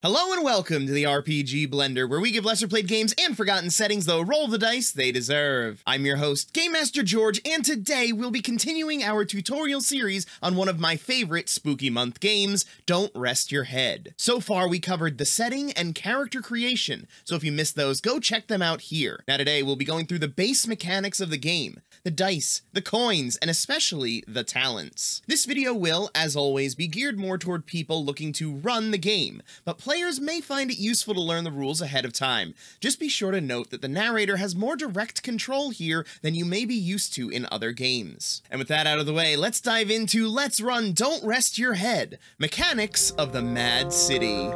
Hello and welcome to the RPG Blender, where we give lesser played games and forgotten settings the roll the dice they deserve. I'm your host, Game Master George, and today we'll be continuing our tutorial series on one of my favorite spooky month games, Don't Rest Your Head. So far, we covered the setting and character creation, so if you missed those, go check them out here. Now today, we'll be going through the base mechanics of the game, the dice, the coins, and especially the talents. This video will, as always, be geared more toward people looking to run the game, but players may find it useful to learn the rules ahead of time. Just be sure to note that the narrator has more direct control here than you may be used to in other games. And with that out of the way, let's dive into Let's Run Don't Rest Your Head, mechanics of the Mad City.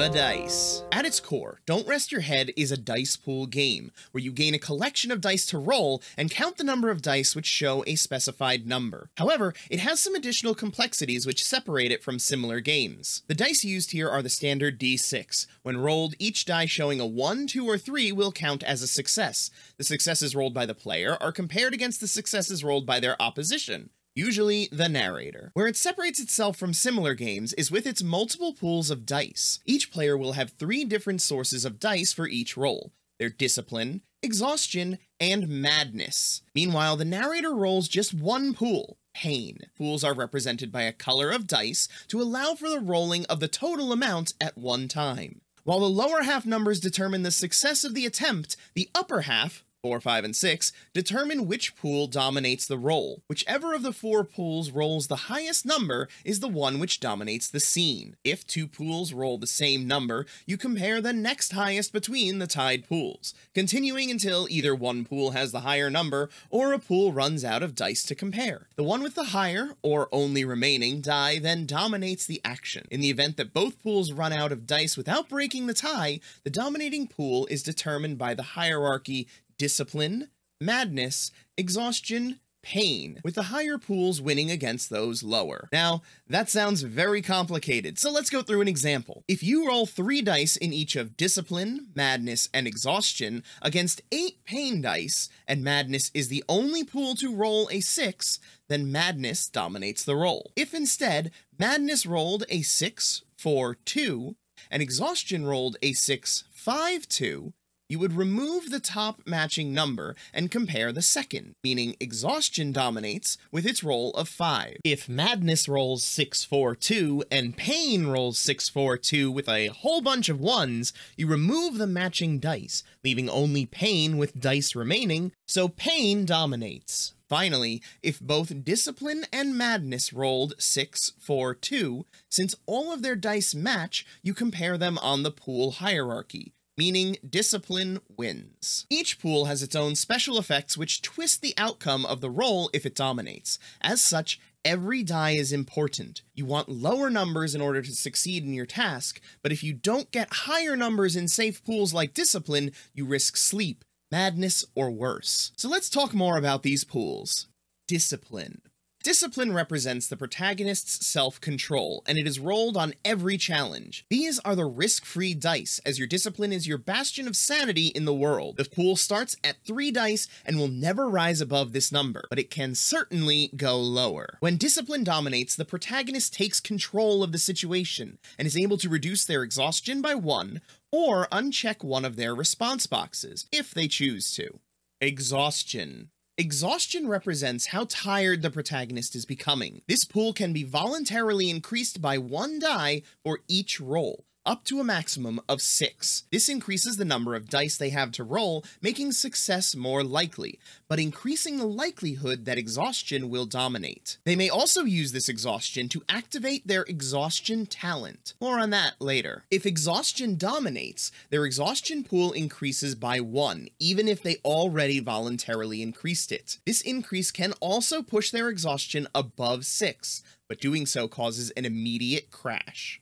the dice. At its core, Don't Rest Your Head is a dice pool game, where you gain a collection of dice to roll and count the number of dice which show a specified number. However, it has some additional complexities which separate it from similar games. The dice used here are the standard d6. When rolled, each die showing a 1, 2, or 3 will count as a success. The successes rolled by the player are compared against the successes rolled by their opposition usually the narrator. Where it separates itself from similar games is with its multiple pools of dice. Each player will have three different sources of dice for each role, their discipline, exhaustion, and madness. Meanwhile, the narrator rolls just one pool, pain. Pools are represented by a color of dice to allow for the rolling of the total amount at one time. While the lower half numbers determine the success of the attempt, the upper half 4, 5, and 6, determine which pool dominates the roll. Whichever of the four pools rolls the highest number is the one which dominates the scene. If two pools roll the same number, you compare the next highest between the tied pools, continuing until either one pool has the higher number or a pool runs out of dice to compare. The one with the higher, or only remaining, die then dominates the action. In the event that both pools run out of dice without breaking the tie, the dominating pool is determined by the hierarchy discipline, madness, exhaustion, pain, with the higher pools winning against those lower. Now, that sounds very complicated, so let's go through an example. If you roll three dice in each of Discipline, Madness, and Exhaustion against eight pain dice, and Madness is the only pool to roll a six, then Madness dominates the roll. If instead, Madness rolled a six, four, two, and Exhaustion rolled a six, five, two, you would remove the top matching number and compare the second, meaning Exhaustion dominates with its roll of 5. If Madness rolls 642 and Pain rolls 642 with a whole bunch of 1s, you remove the matching dice, leaving only Pain with dice remaining, so Pain dominates. Finally, if both Discipline and Madness rolled 6, 4, 2, since all of their dice match, you compare them on the pool hierarchy, meaning discipline wins. Each pool has its own special effects which twist the outcome of the roll if it dominates. As such, Every die is important. You want lower numbers in order to succeed in your task, but if you don't get higher numbers in safe pools like Discipline, you risk sleep, madness, or worse. So let's talk more about these pools. Discipline. Discipline represents the protagonist's self-control, and it is rolled on every challenge. These are the risk-free dice, as your discipline is your bastion of sanity in the world. The pool starts at 3 dice and will never rise above this number, but it can certainly go lower. When discipline dominates, the protagonist takes control of the situation, and is able to reduce their exhaustion by 1, or uncheck one of their response boxes, if they choose to. Exhaustion. Exhaustion represents how tired the protagonist is becoming. This pool can be voluntarily increased by one die for each roll up to a maximum of 6. This increases the number of dice they have to roll, making success more likely, but increasing the likelihood that exhaustion will dominate. They may also use this exhaustion to activate their exhaustion talent. More on that later. If exhaustion dominates, their exhaustion pool increases by 1, even if they already voluntarily increased it. This increase can also push their exhaustion above 6, but doing so causes an immediate crash.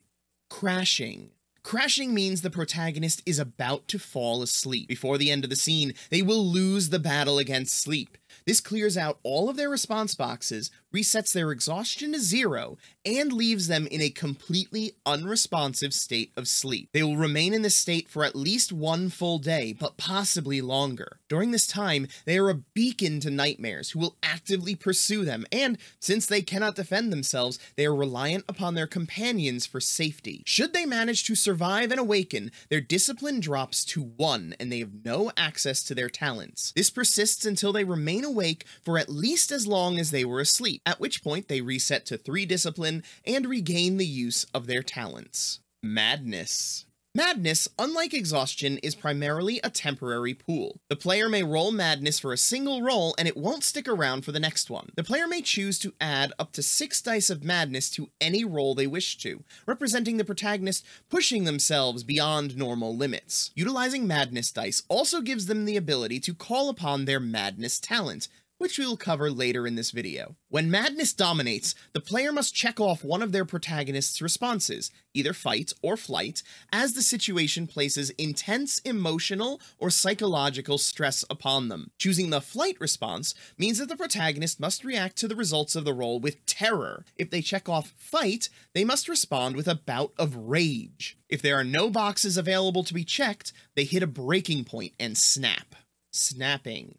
Crashing. Crashing means the protagonist is about to fall asleep. Before the end of the scene, they will lose the battle against sleep. This clears out all of their response boxes, resets their exhaustion to zero, and leaves them in a completely unresponsive state of sleep. They will remain in this state for at least one full day, but possibly longer. During this time, they are a beacon to nightmares who will actively pursue them, and since they cannot defend themselves, they are reliant upon their companions for safety. Should they manage to survive and awaken, their discipline drops to one, and they have no access to their talents. This persists until they remain awake for at least as long as they were asleep, at which point they reset to 3 discipline and regain the use of their talents. Madness. Madness, unlike Exhaustion, is primarily a temporary pool. The player may roll Madness for a single roll and it won't stick around for the next one. The player may choose to add up to six dice of Madness to any roll they wish to, representing the protagonist pushing themselves beyond normal limits. Utilizing Madness dice also gives them the ability to call upon their Madness talent, which we'll cover later in this video. When madness dominates, the player must check off one of their protagonist's responses, either fight or flight, as the situation places intense emotional or psychological stress upon them. Choosing the flight response means that the protagonist must react to the results of the roll with terror. If they check off fight, they must respond with a bout of rage. If there are no boxes available to be checked, they hit a breaking point and snap snapping.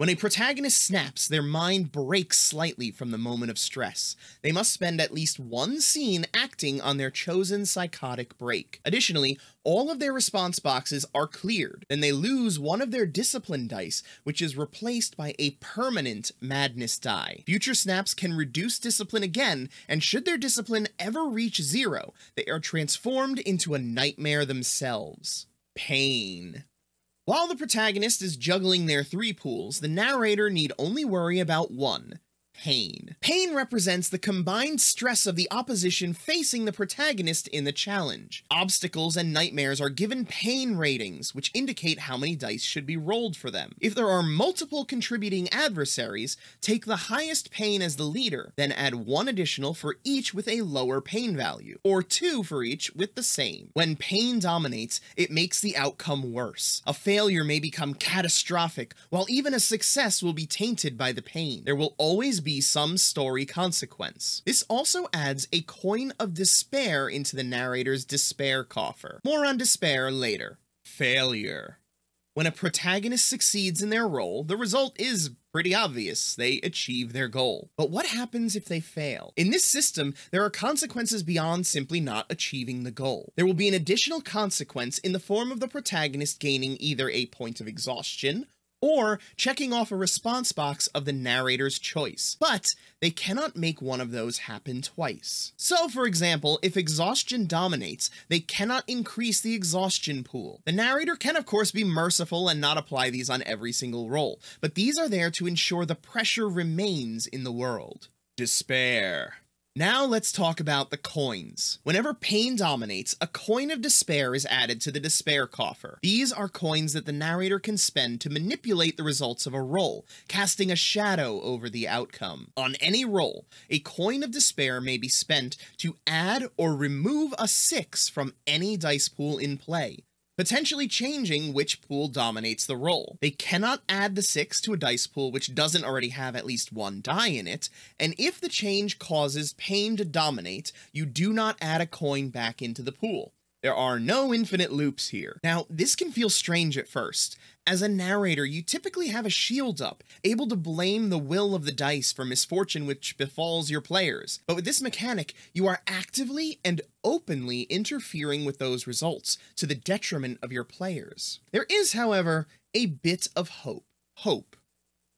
When a protagonist snaps, their mind breaks slightly from the moment of stress. They must spend at least one scene acting on their chosen psychotic break. Additionally, all of their response boxes are cleared, and they lose one of their discipline dice, which is replaced by a permanent madness die. Future snaps can reduce discipline again, and should their discipline ever reach zero, they are transformed into a nightmare themselves. Pain. While the protagonist is juggling their three pools, the narrator need only worry about one, pain. Pain represents the combined stress of the opposition facing the protagonist in the challenge. Obstacles and nightmares are given pain ratings, which indicate how many dice should be rolled for them. If there are multiple contributing adversaries, take the highest pain as the leader, then add one additional for each with a lower pain value, or two for each with the same. When pain dominates, it makes the outcome worse. A failure may become catastrophic, while even a success will be tainted by the pain. There will always be be some story consequence. This also adds a coin of despair into the narrator's despair coffer. More on despair later. Failure. When a protagonist succeeds in their role, the result is pretty obvious. They achieve their goal. But what happens if they fail? In this system, there are consequences beyond simply not achieving the goal. There will be an additional consequence in the form of the protagonist gaining either a point of exhaustion or checking off a response box of the narrator's choice, but they cannot make one of those happen twice. So, for example, if exhaustion dominates, they cannot increase the exhaustion pool. The narrator can of course be merciful and not apply these on every single roll, but these are there to ensure the pressure remains in the world. Despair. Now let's talk about the coins. Whenever pain dominates, a coin of despair is added to the despair coffer. These are coins that the narrator can spend to manipulate the results of a roll, casting a shadow over the outcome. On any roll, a coin of despair may be spent to add or remove a 6 from any dice pool in play, potentially changing which pool dominates the roll. They cannot add the 6 to a dice pool which doesn't already have at least one die in it, and if the change causes pain to dominate, you do not add a coin back into the pool. There are no infinite loops here. Now, this can feel strange at first. As a narrator, you typically have a shield up, able to blame the will of the dice for misfortune which befalls your players. But with this mechanic, you are actively and openly interfering with those results, to the detriment of your players. There is, however, a bit of hope. Hope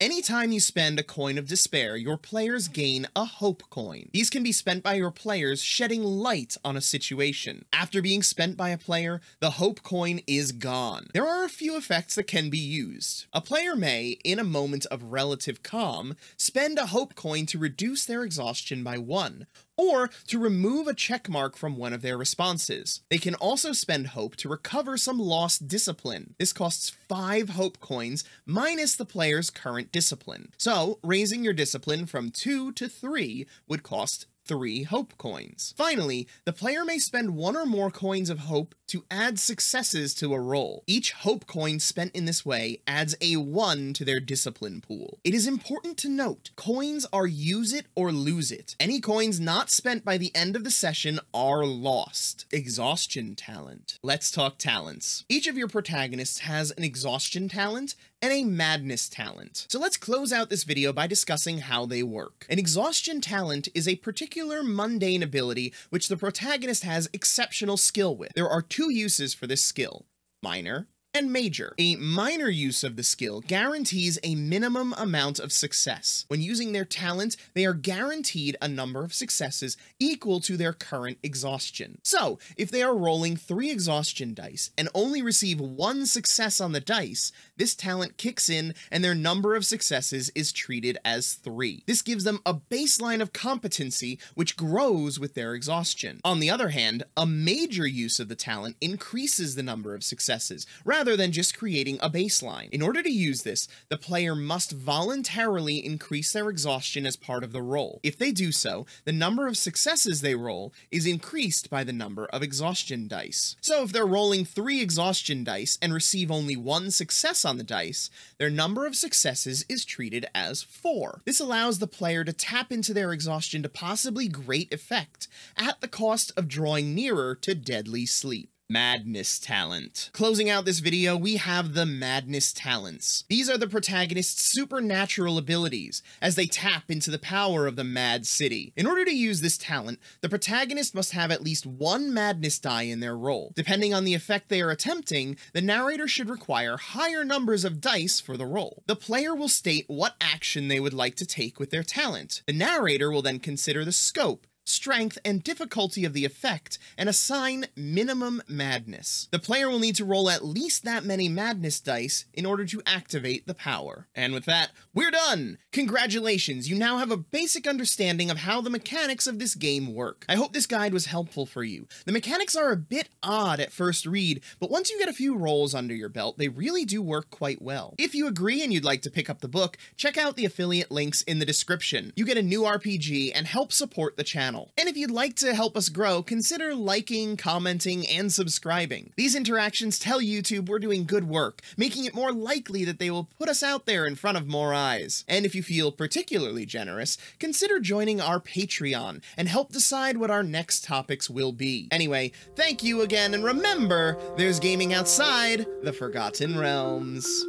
Anytime you spend a coin of despair, your players gain a hope coin. These can be spent by your players shedding light on a situation. After being spent by a player, the hope coin is gone. There are a few effects that can be used. A player may, in a moment of relative calm, spend a hope coin to reduce their exhaustion by one, or to remove a checkmark from one of their responses. They can also spend hope to recover some lost discipline. This costs 5 hope coins minus the player's current discipline. So, raising your discipline from 2 to 3 would cost three hope coins. Finally, the player may spend one or more coins of hope to add successes to a roll. Each hope coin spent in this way adds a one to their discipline pool. It is important to note, coins are use it or lose it. Any coins not spent by the end of the session are lost. Exhaustion talent. Let's talk talents. Each of your protagonists has an exhaustion talent and a madness talent. So let's close out this video by discussing how they work. An exhaustion talent is a particular mundane ability which the protagonist has exceptional skill with. There are two uses for this skill, minor and Major. A minor use of the skill guarantees a minimum amount of success. When using their talent, they are guaranteed a number of successes equal to their current exhaustion. So, if they are rolling three exhaustion dice and only receive one success on the dice, this talent kicks in and their number of successes is treated as three. This gives them a baseline of competency which grows with their exhaustion. On the other hand, a major use of the talent increases the number of successes, rather rather than just creating a baseline. In order to use this, the player must voluntarily increase their exhaustion as part of the roll. If they do so, the number of successes they roll is increased by the number of exhaustion dice. So if they're rolling three exhaustion dice and receive only one success on the dice, their number of successes is treated as four. This allows the player to tap into their exhaustion to possibly great effect, at the cost of drawing nearer to deadly sleep. Madness Talent. Closing out this video, we have the Madness Talents. These are the protagonist's supernatural abilities, as they tap into the power of the Mad City. In order to use this talent, the protagonist must have at least one Madness die in their roll. Depending on the effect they are attempting, the narrator should require higher numbers of dice for the roll. The player will state what action they would like to take with their talent. The narrator will then consider the scope, strength, and difficulty of the effect, and assign minimum madness. The player will need to roll at least that many madness dice in order to activate the power. And with that, we're done! Congratulations, you now have a basic understanding of how the mechanics of this game work. I hope this guide was helpful for you. The mechanics are a bit odd at first read, but once you get a few rolls under your belt, they really do work quite well. If you agree and you'd like to pick up the book, check out the affiliate links in the description. You get a new RPG and help support the channel channel. And if you'd like to help us grow, consider liking, commenting, and subscribing. These interactions tell YouTube we're doing good work, making it more likely that they will put us out there in front of more eyes. And if you feel particularly generous, consider joining our Patreon and help decide what our next topics will be. Anyway, thank you again, and remember, there's gaming outside the Forgotten Realms.